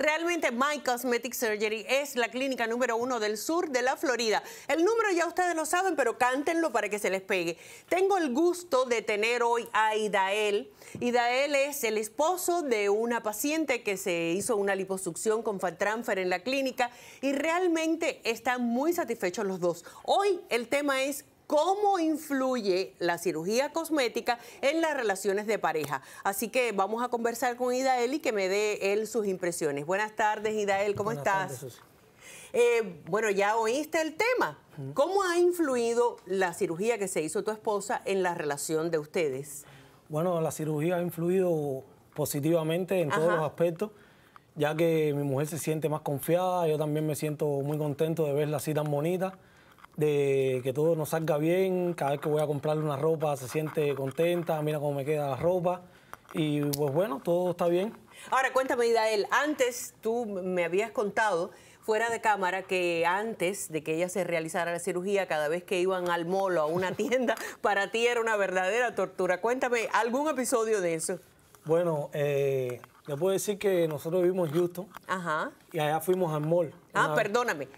Realmente My Cosmetic Surgery es la clínica número uno del sur de la Florida. El número ya ustedes lo saben, pero cántenlo para que se les pegue. Tengo el gusto de tener hoy a Idael. Idael es el esposo de una paciente que se hizo una liposucción con fat transfer en la clínica y realmente están muy satisfechos los dos. Hoy el tema es cómo influye la cirugía cosmética en las relaciones de pareja. Así que vamos a conversar con Idael y que me dé él sus impresiones. Buenas tardes, Idael, ¿cómo Buenas estás? Tardes. Eh, bueno, ya oíste el tema. ¿Cómo ha influido la cirugía que se hizo tu esposa en la relación de ustedes? Bueno, la cirugía ha influido positivamente en todos los aspectos, ya que mi mujer se siente más confiada, yo también me siento muy contento de verla así tan bonita de que todo nos salga bien, cada vez que voy a comprarle una ropa se siente contenta, mira cómo me queda la ropa y pues bueno, todo está bien. Ahora cuéntame, Idael, antes tú me habías contado fuera de cámara que antes de que ella se realizara la cirugía, cada vez que iban al molo, a una tienda, para ti era una verdadera tortura. Cuéntame algún episodio de eso. Bueno, eh, le puedo decir que nosotros vivimos en Ajá. y allá fuimos al mall. Ah, perdóname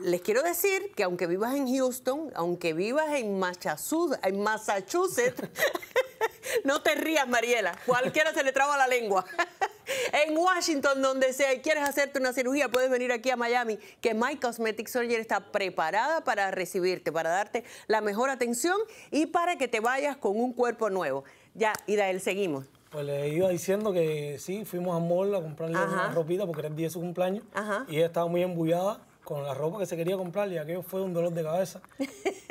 les quiero decir que aunque vivas en Houston, aunque vivas en Massachusetts, no te rías, Mariela, cualquiera se le traba la lengua. en Washington, donde sea, y quieres hacerte una cirugía, puedes venir aquí a Miami, que My Cosmetic Surgery está preparada para recibirte, para darte la mejor atención y para que te vayas con un cuerpo nuevo. Ya, Idael, seguimos. Pues le iba diciendo que sí, fuimos a Mall a comprarle una ropita porque era el 10 de su cumpleaños y ella estaba muy embullada con la ropa que se quería comprar y aquello fue un dolor de cabeza.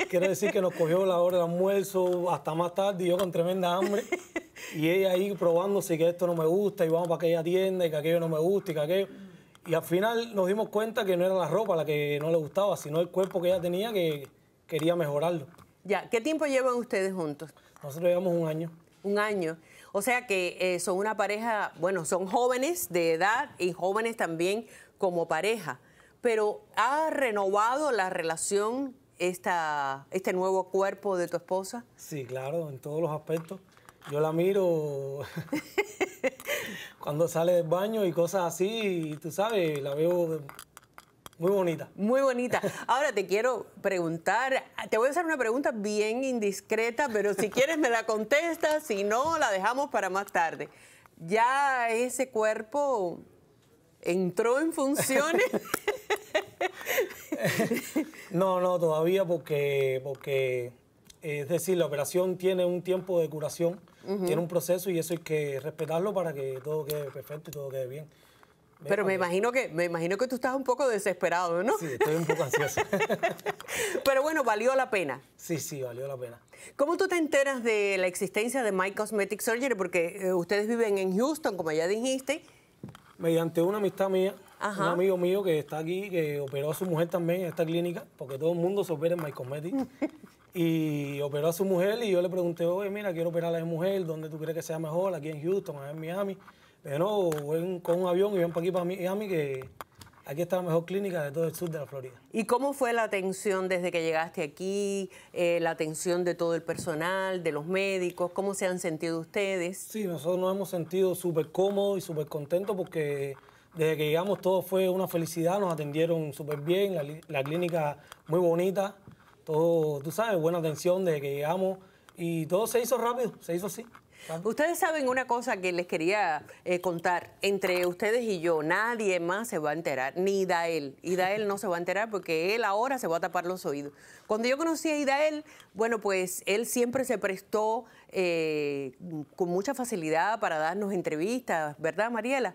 Quiero decir que nos cogió la hora de almuerzo hasta más tarde y yo con tremenda hambre. Y ella ahí probándose que esto no me gusta y vamos para aquella tienda y que aquello no me gusta y que aquello. Y al final nos dimos cuenta que no era la ropa la que no le gustaba, sino el cuerpo que ella tenía que quería mejorarlo. Ya, ¿qué tiempo llevan ustedes juntos? Nosotros llevamos un año. Un año. O sea que eh, son una pareja, bueno, son jóvenes de edad y jóvenes también como pareja pero ¿ha renovado la relación esta, este nuevo cuerpo de tu esposa? Sí, claro, en todos los aspectos. Yo la miro cuando sale del baño y cosas así, y tú sabes, la veo muy bonita. Muy bonita. Ahora te quiero preguntar, te voy a hacer una pregunta bien indiscreta, pero si quieres me la contestas, si no, la dejamos para más tarde. Ya ese cuerpo entró en funciones. no, no, todavía porque, porque eh, es decir, la operación tiene un tiempo de curación, tiene un proceso y eso hay que respetarlo para que todo quede perfecto y todo quede bien. Pero me imagino que me imagino que tú estás un poco desesperado, ¿no? Sí, estoy un poco ansioso. Pero bueno, valió la pena. Sí, sí, valió la pena. ¿Cómo tú te enteras de la existencia de My Cosmetic Surgery? Porque eh, ustedes viven en Houston, como ya dijiste, mediante una amistad mía, un amigo mío que está aquí, que operó a su mujer también en esta clínica, porque todo el mundo se opera en My y operó a su mujer y yo le pregunté, oye, mira, quiero operar a la mujer, ¿dónde tú crees que sea mejor? Aquí en Houston, en Miami. Pero no, con un avión y ven para aquí, para Miami, que Aquí está la mejor clínica de todo el sur de la Florida. ¿Y cómo fue la atención desde que llegaste aquí? Eh, la atención de todo el personal, de los médicos, ¿cómo se han sentido ustedes? Sí, nosotros nos hemos sentido súper cómodos y súper contentos porque desde que llegamos todo fue una felicidad, nos atendieron súper bien, la, la, clínica muy bonita, todo, tú sabes, buena atención desde que llegamos y todo se hizo rápido, se hizo así. Ustedes saben una cosa que les quería eh, contar. Entre ustedes y yo, nadie más se va a enterar, ni Idael. Idael no se va a enterar porque él ahora se va a tapar los oídos. Cuando yo conocí a Idael, bueno, pues él siempre se prestó eh, con mucha facilidad para darnos entrevistas, ¿verdad, Mariela?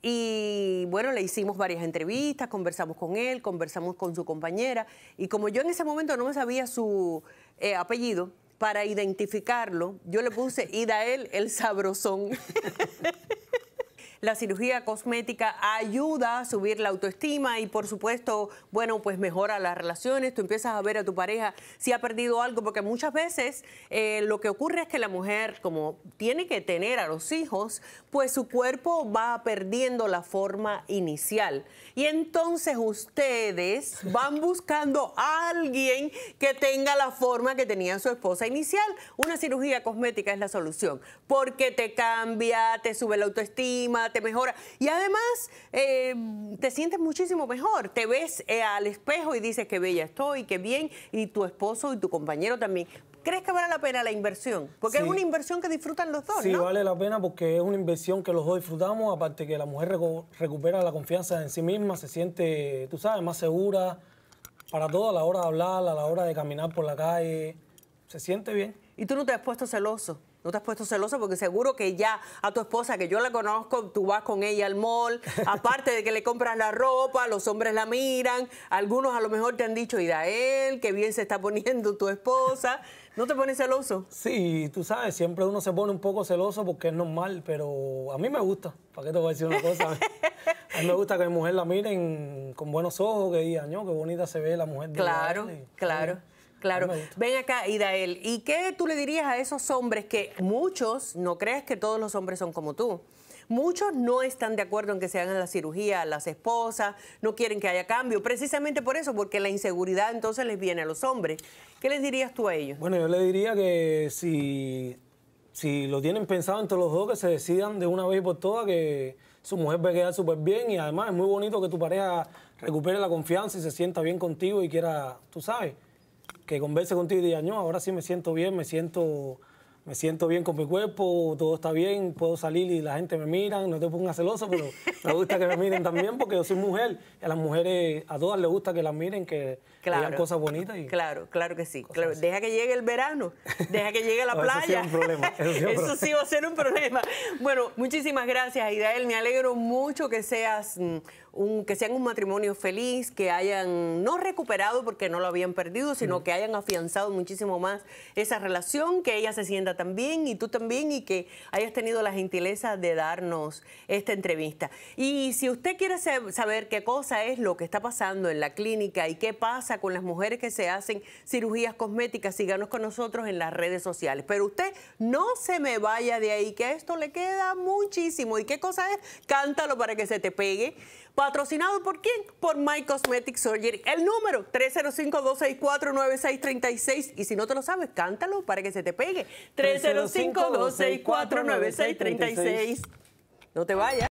Y bueno, le hicimos varias entrevistas, conversamos con él, conversamos con su compañera. Y como yo en ese momento no me sabía su eh, apellido, para identificarlo, yo le puse Idael el sabrosón. la cirugía cosmética ayuda a subir la autoestima y por supuesto, bueno, pues mejora las relaciones, tú empiezas a ver a tu pareja si ha perdido algo, porque muchas veces eh, lo que ocurre es que la mujer, como tiene que tener a los hijos, pues su cuerpo va perdiendo la forma inicial. Y entonces ustedes van buscando a alguien que tenga la forma que tenía su esposa inicial. Una cirugía cosmética es la solución, porque te cambia, te sube la autoestima, te mejora. Y además eh, te sientes muchísimo mejor. Te ves eh, al espejo y dices que bella estoy, que bien, y tu esposo y tu compañero también. ¿Crees que vale la pena la inversión? Porque es una inversión que disfrutan los dos, sí, vale la pena porque es una inversión que los dos disfrutamos, aparte que la mujer recupera la confianza en sí misma, se siente, tú sabes, más segura para todo, a la hora de hablar, a la hora de caminar por la calle, se siente bien. Y tú no te has puesto celoso. No te has puesto celoso porque seguro que ya a tu esposa, que yo la conozco, tú vas con ella al mall, aparte de que le compras la ropa, los hombres la miran, algunos a lo mejor te han dicho, él, qué bien se está poniendo tu esposa. ¿No te pones celoso? Sí, tú sabes, siempre uno se pone un poco celoso porque es normal, pero a mí me gusta. ¿Para qué te voy a decir una cosa? a mí me gusta que mi mujer la miren con buenos ojos, que digan, qué bonita se ve la mujer. De claro, claro. Claro. Ven acá, Idael, ¿y qué tú le dirías a esos hombres que muchos, no crees que todos los hombres son como tú? Muchos no están de acuerdo en que se hagan la cirugía a las esposas, no quieren que haya cambio, precisamente por eso, porque la inseguridad entonces les viene a los hombres. ¿Qué les dirías tú a ellos? Bueno, yo le diría que si, si lo tienen pensado entre los dos, que se decidan de una vez por todas que su mujer va a quedar súper bien y además es muy bonito que tu pareja recupere la confianza y se sienta bien contigo y quiera, tú sabes que converse contigo y diga, no, ahora sí me siento bien, me siento, me siento bien con mi cuerpo, todo está bien, puedo salir y la gente me mira, no te pongas celoso, pero me gusta que me miren también porque yo soy mujer a las mujeres, a todas les gusta que las miren, que vean cosas bonitas. Y claro, claro que sí. Deja que llegue el verano, deja que llegue la playa. eso sí va a ser un problema. Bueno, muchísimas gracias, Idael. Me alegro mucho que seas mm, que sean un matrimonio feliz, que hayan no recuperado porque no lo habían perdido, sino mm. que hayan afianzado muchísimo más esa relación, que ella se sienta también y tú también y que hayas tenido la gentileza de darnos esta entrevista. Y si usted quiere saber qué cosa es lo que está pasando en la clínica y qué pasa con las mujeres que se hacen cirugías cosméticas, síganos con nosotros en las redes sociales. Pero usted no se me vaya de ahí, que a esto le queda muchísimo. ¿Y qué cosa es? Cántalo para que se te pegue. ¿Patrocinado por quién? Por My Cosmetic Surgery. El número 305-264-9636. Y si no te lo sabes, cántalo para que se te pegue. 305-264-9636. No te vayas.